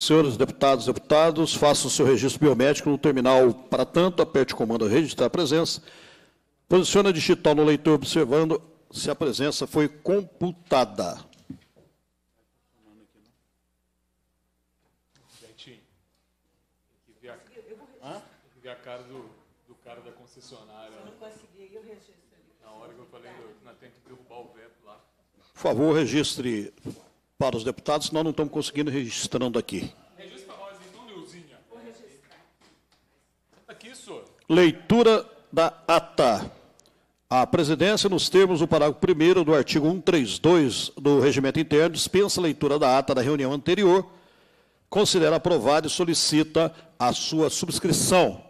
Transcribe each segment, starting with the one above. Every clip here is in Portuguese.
Senhores deputados e deputados, o seu registro biométrico no terminal. Para tanto, aperte o comando registrar a presença. Posicione a digital no leitor observando se a presença foi computada. a cara do, do, cara da concessionária. Eu né? não consegui, eu registro. Na hora que eu falei, eu, nós temos que derrubar o veto lá. Por favor, registre para os deputados, senão não estamos conseguindo registrando aqui. Registra nós, então, Neuzinha. Vou registrar. Aqui, senhor. Leitura da ata. A presidência, nos termos do parágrafo 1 do artigo 132 do Regimento Interno, dispensa a leitura da ata da reunião anterior, considera aprovada e solicita a sua subscrição.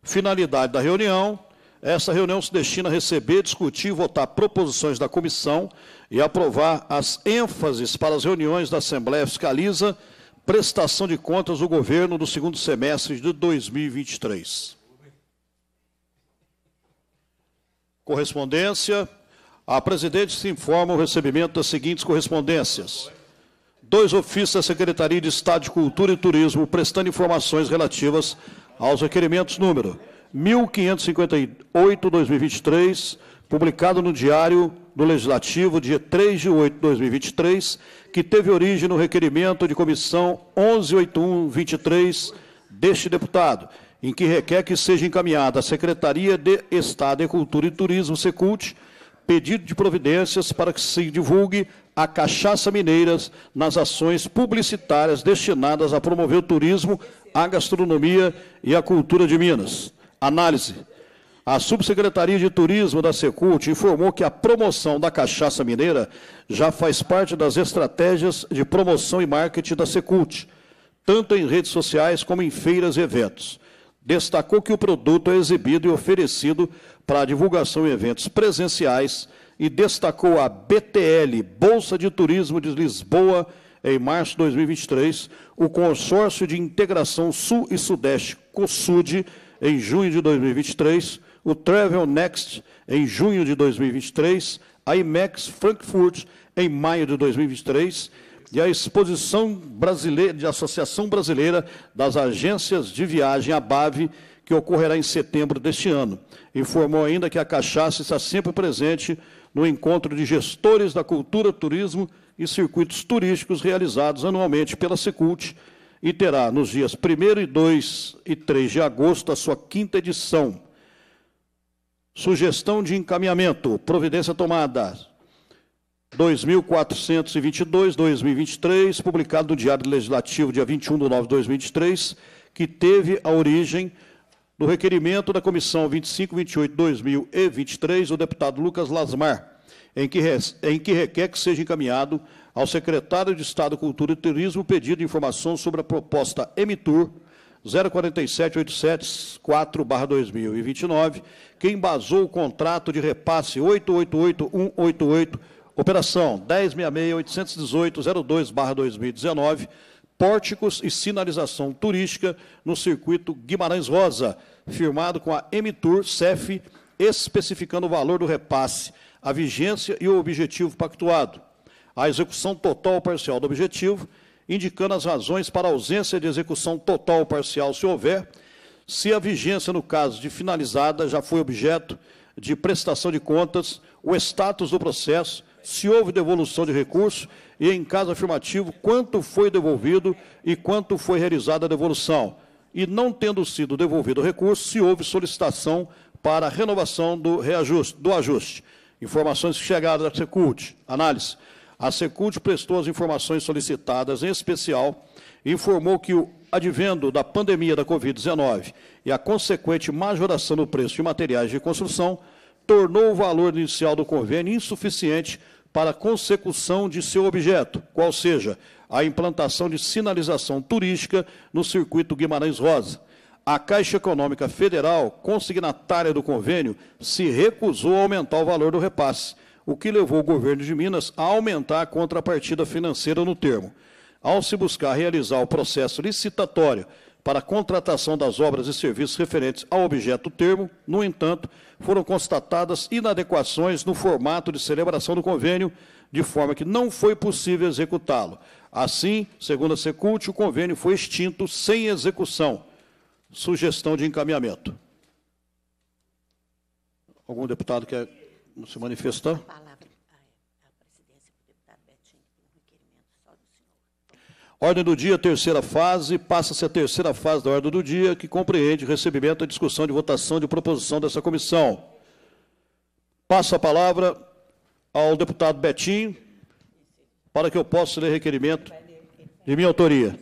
Finalidade da reunião: esta reunião se destina a receber, discutir e votar proposições da comissão e aprovar as ênfases para as reuniões da Assembleia Fiscaliza, prestação de contas do governo do segundo semestre de 2023. Correspondência. A presidente se informa o recebimento das seguintes correspondências. Dois ofícios da Secretaria de Estado de Cultura e Turismo, prestando informações relativas aos requerimentos número 1558-2023, publicado no Diário do Legislativo, dia 3 de 8 de 2023, que teve origem no requerimento de comissão 1181-23 deste deputado, em que requer que seja encaminhada à Secretaria de Estado de Cultura e Turismo, Secult, pedido de providências para que se divulgue a cachaça Mineiras nas ações publicitárias destinadas a promover o turismo, a gastronomia e a cultura de Minas. Análise. A Subsecretaria de Turismo da Secult informou que a promoção da cachaça mineira já faz parte das estratégias de promoção e marketing da Secult, tanto em redes sociais como em feiras e eventos. Destacou que o produto é exibido e oferecido para divulgação em eventos presenciais e destacou a BTL, Bolsa de Turismo de Lisboa, em março de 2023, o Consórcio de Integração Sul e Sudeste, COSUD, em junho de 2023, o Travel Next em junho de 2023, a IMEX Frankfurt em maio de 2023 e a Exposição Brasileira de Associação Brasileira das Agências de Viagem, a BAVE, que ocorrerá em setembro deste ano. Informou ainda que a cachaça está sempre presente no encontro de gestores da cultura, turismo e circuitos turísticos realizados anualmente pela Secult e terá nos dias 1 e 2 e 3 de agosto a sua quinta edição. Sugestão de encaminhamento, providência tomada. 2422, 2023, publicado no Diário Legislativo, dia 21 de nove de 2023, que teve a origem do requerimento da Comissão 2528-2023, do deputado Lucas Lasmar em que, em que requer que seja encaminhado ao secretário de Estado, Cultura e Turismo pedido de informação sobre a proposta Emitur 047874 2029 que embasou o contrato de repasse 888188, operação 1066-818-02-2019, pórticos e sinalização turística no circuito Guimarães Rosa, firmado com a Emitur CEF especificando o valor do repasse, a vigência e o objetivo pactuado, a execução total ou parcial do objetivo, indicando as razões para ausência de execução total ou parcial, se houver, se a vigência, no caso de finalizada, já foi objeto de prestação de contas, o status do processo, se houve devolução de recurso e, em caso afirmativo, quanto foi devolvido e quanto foi realizada a devolução. E não tendo sido devolvido o recurso, se houve solicitação para a renovação do reajuste, do ajuste. Informações chegadas à Secult. Análise. A Secult prestou as informações solicitadas, em especial, informou que o advendo da pandemia da Covid-19 e a consequente majoração do preço de materiais de construção tornou o valor inicial do convênio insuficiente para a consecução de seu objeto, qual seja a implantação de sinalização turística no circuito Guimarães Rosa a Caixa Econômica Federal, consignatária do convênio, se recusou a aumentar o valor do repasse, o que levou o governo de Minas a aumentar a contrapartida financeira no termo. Ao se buscar realizar o processo licitatório para a contratação das obras e serviços referentes ao objeto termo, no entanto, foram constatadas inadequações no formato de celebração do convênio, de forma que não foi possível executá-lo. Assim, segundo a Secult, o convênio foi extinto sem execução Sugestão de encaminhamento. Algum deputado quer se manifestar? Palavra à ah, é, presidência do deputado Ordem do dia, terceira fase, passa-se a terceira fase da ordem do dia, que compreende recebimento, discussão de votação de proposição dessa comissão. Passo a palavra ao deputado Betim para que eu possa ler requerimento de minha autoria.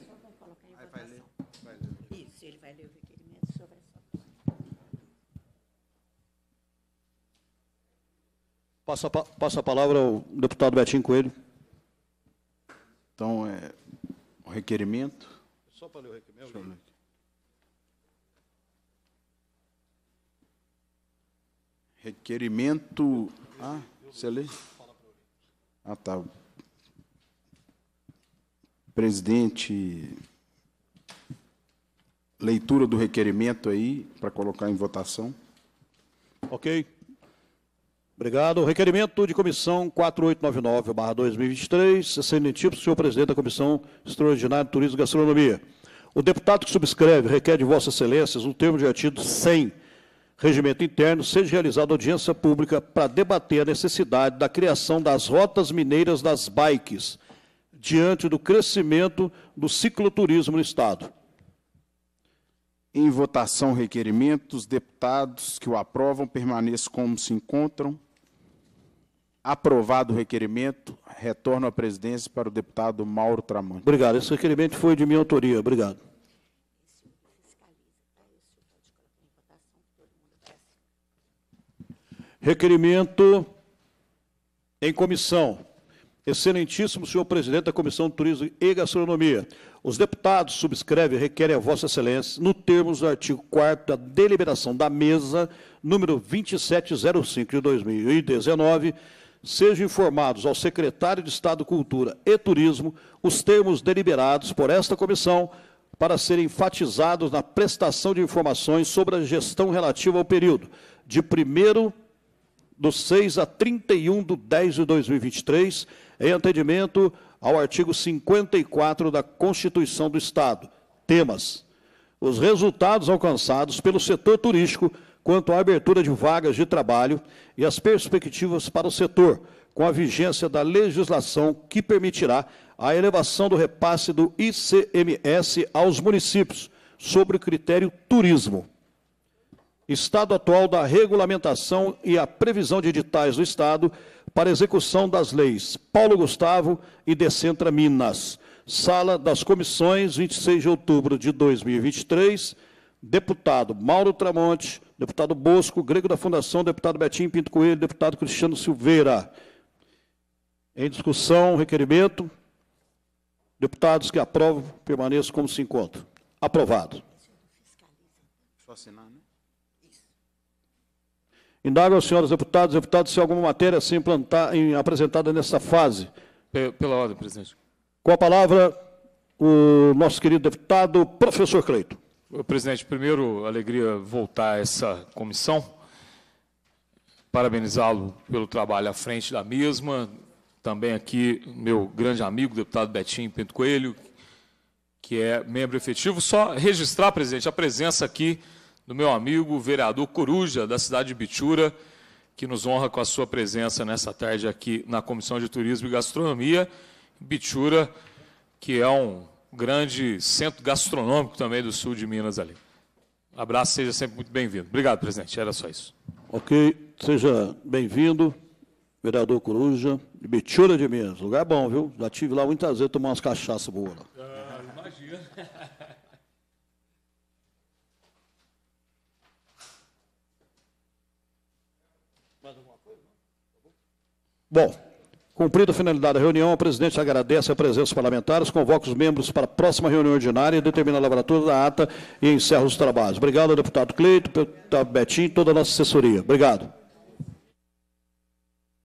Passa, passa a palavra ao deputado Betinho Coelho. Então, é, o requerimento. Só para ler o requerimento. Ler. Requerimento. Ah, você lê? Ah, tá. Presidente, leitura do requerimento aí, para colocar em votação. Ok. Obrigado. Requerimento de comissão 4899-2023, sendo tipo, senhor presidente da Comissão Extraordinária de Turismo e Gastronomia. O deputado que subscreve requer de vossa Excelências um termo de artigo 100, regimento interno, seja realizada audiência pública para debater a necessidade da criação das rotas mineiras das bikes, diante do crescimento do cicloturismo no Estado. Em votação, requerimentos, deputados que o aprovam permaneçam como se encontram. Aprovado o requerimento, retorno à presidência para o deputado Mauro Tramonte. Obrigado. Esse requerimento foi de minha autoria. Obrigado. Requerimento em comissão. Excelentíssimo senhor presidente da Comissão de Turismo e Gastronomia, os deputados subscrevem e requerem a Vossa Excelência, no termos do artigo 4 da deliberação da mesa número 2705 de 2019, sejam informados ao secretário de Estado Cultura e Turismo os termos deliberados por esta comissão para serem enfatizados na prestação de informações sobre a gestão relativa ao período de 1 do 6 a 31 de 10 de 2023, em atendimento ao artigo 54 da Constituição do Estado. Temas: os resultados alcançados pelo setor turístico quanto à abertura de vagas de trabalho e as perspectivas para o setor, com a vigência da legislação que permitirá a elevação do repasse do ICMS aos municípios, sobre o critério turismo. Estado atual da regulamentação e a previsão de editais do Estado para execução das leis Paulo Gustavo e Decentra Minas. Sala das Comissões, 26 de outubro de 2023. Deputado Mauro Tramonte, deputado Bosco, Grego da Fundação, deputado Betinho Pinto Coelho, deputado Cristiano Silveira. Em discussão, requerimento. Deputados que aprovam, permaneçam como se encontram. Aprovado. Só assinar, né? Indago aos senhores deputados, deputados, se alguma matéria a ser implantar, em, apresentada nessa fase. Pela ordem, presidente. Com a palavra, o nosso querido deputado, professor Creito. Presidente, primeiro, alegria voltar a essa comissão. Parabenizá-lo pelo trabalho à frente da mesma. Também aqui, meu grande amigo, deputado Betinho Pinto Coelho, que é membro efetivo. Só registrar, presidente, a presença aqui do meu amigo, vereador Coruja, da cidade de Bitura, que nos honra com a sua presença nessa tarde aqui na Comissão de Turismo e Gastronomia. Bitura, que é um grande centro gastronômico também do sul de Minas ali. Um abraço, seja sempre muito bem-vindo. Obrigado, presidente. Era só isso. Ok, seja bem-vindo, vereador Coruja, de Bitura de Minas. Lugar bom, viu? Já tive lá muitas vezes tomar umas cachaças boas lá. Ah, imagina. Mais alguma coisa? Bom. Cumprida a finalidade da reunião, o presidente agradece a presença dos parlamentares, convoca os membros para a próxima reunião ordinária e determina a lavratura da ata e encerra os trabalhos. Obrigado deputado Cleito, deputado Betinho e toda a nossa assessoria. Obrigado.